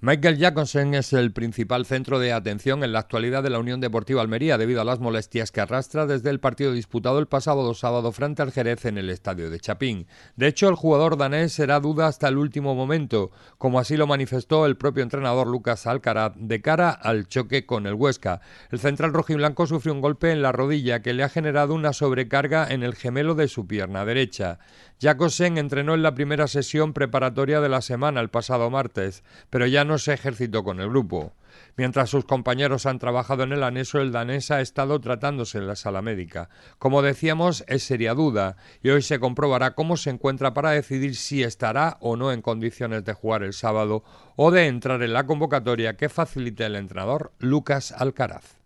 Michael Jakobsen es el principal centro de atención en la actualidad de la Unión Deportiva Almería debido a las molestias que arrastra desde el partido disputado el pasado sábado frente al Jerez en el estadio de Chapín. De hecho, el jugador danés será duda hasta el último momento, como así lo manifestó el propio entrenador Lucas Alcaraz de cara al choque con el Huesca. El central rojiblanco sufrió un golpe en la rodilla que le ha generado una sobrecarga en el gemelo de su pierna derecha. Jakobsen entrenó en la primera sesión preparatoria de la semana el pasado martes, pero ya no no se ejercitó con el grupo. Mientras sus compañeros han trabajado en el anexo, el danés ha estado tratándose en la sala médica. Como decíamos, es seria duda y hoy se comprobará cómo se encuentra para decidir si estará o no en condiciones de jugar el sábado o de entrar en la convocatoria que facilita el entrenador Lucas Alcaraz.